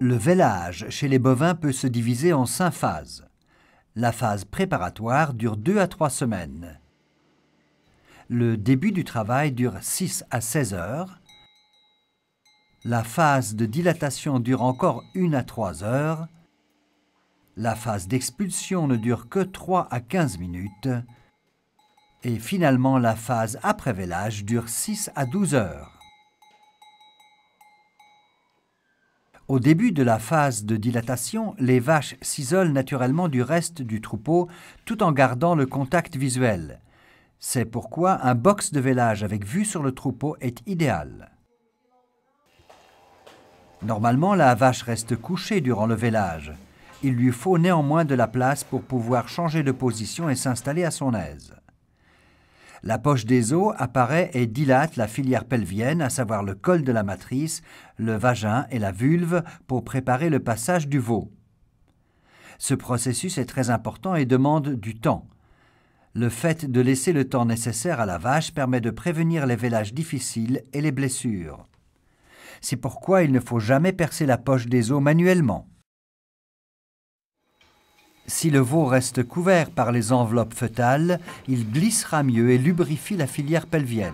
Le vélage chez les bovins peut se diviser en cinq phases. La phase préparatoire dure 2 à 3 semaines. Le début du travail dure 6 à 16 heures. La phase de dilatation dure encore 1 à 3 heures. La phase d'expulsion ne dure que 3 à 15 minutes. Et finalement, la phase après vélage dure 6 à 12 heures. Au début de la phase de dilatation, les vaches s'isolent naturellement du reste du troupeau tout en gardant le contact visuel. C'est pourquoi un box de vélage avec vue sur le troupeau est idéal. Normalement, la vache reste couchée durant le vélage. Il lui faut néanmoins de la place pour pouvoir changer de position et s'installer à son aise. La poche des os apparaît et dilate la filière pelvienne, à savoir le col de la matrice, le vagin et la vulve, pour préparer le passage du veau. Ce processus est très important et demande du temps. Le fait de laisser le temps nécessaire à la vache permet de prévenir les vélages difficiles et les blessures. C'est pourquoi il ne faut jamais percer la poche des os manuellement. Si le veau reste couvert par les enveloppes fœtales, il glissera mieux et lubrifie la filière pelvienne.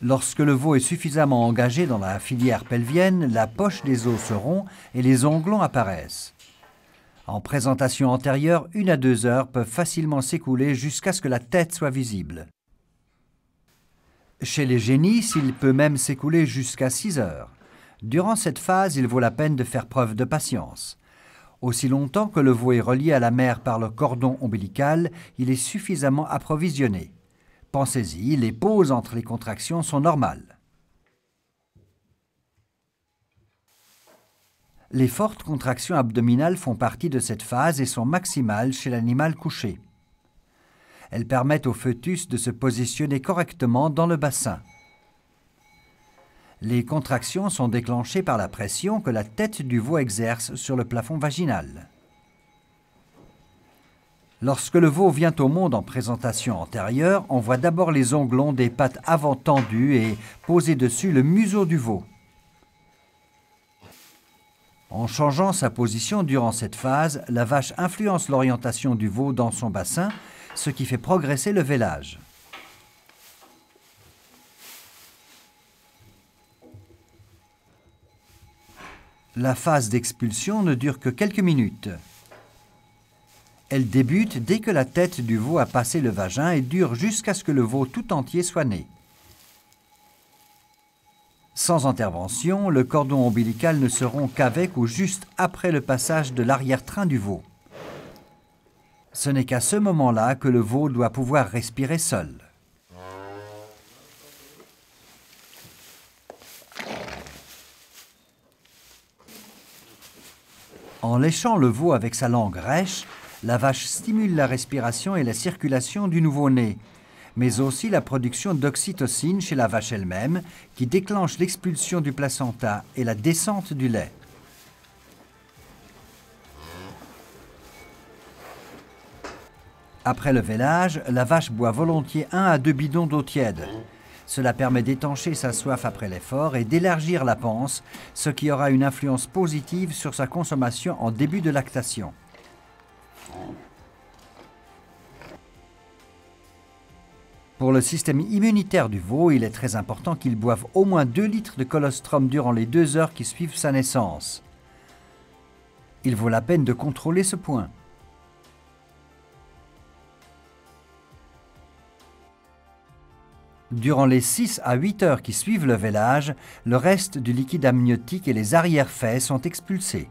Lorsque le veau est suffisamment engagé dans la filière pelvienne, la poche des os se rompt et les onglons apparaissent. En présentation antérieure, une à deux heures peuvent facilement s'écouler jusqu'à ce que la tête soit visible. Chez les génies, il peut même s'écouler jusqu'à 6 heures. Durant cette phase, il vaut la peine de faire preuve de patience. Aussi longtemps que le veau est relié à la mère par le cordon ombilical, il est suffisamment approvisionné. Pensez-y, les pauses entre les contractions sont normales. Les fortes contractions abdominales font partie de cette phase et sont maximales chez l'animal couché. Elles permettent au fœtus de se positionner correctement dans le bassin. Les contractions sont déclenchées par la pression que la tête du veau exerce sur le plafond vaginal. Lorsque le veau vient au monde en présentation antérieure, on voit d'abord les onglons des pattes avant tendues et poser dessus le museau du veau. En changeant sa position durant cette phase, la vache influence l'orientation du veau dans son bassin, ce qui fait progresser le vélage. La phase d'expulsion ne dure que quelques minutes. Elle débute dès que la tête du veau a passé le vagin et dure jusqu'à ce que le veau tout entier soit né. Sans intervention, le cordon ombilical ne se rompt qu'avec ou juste après le passage de l'arrière-train du veau. Ce n'est qu'à ce moment-là que le veau doit pouvoir respirer seul. En léchant le veau avec sa langue rêche, la vache stimule la respiration et la circulation du nouveau-né, mais aussi la production d'oxytocine chez la vache elle-même, qui déclenche l'expulsion du placenta et la descente du lait. Après le vélage, la vache boit volontiers un à deux bidons d'eau tiède. Cela permet d'étancher sa soif après l'effort et d'élargir la panse, ce qui aura une influence positive sur sa consommation en début de lactation. Pour le système immunitaire du veau, il est très important qu'il boive au moins 2 litres de colostrum durant les 2 heures qui suivent sa naissance. Il vaut la peine de contrôler ce point. Durant les 6 à 8 heures qui suivent le vélage, le reste du liquide amniotique et les arrière-faits sont expulsés.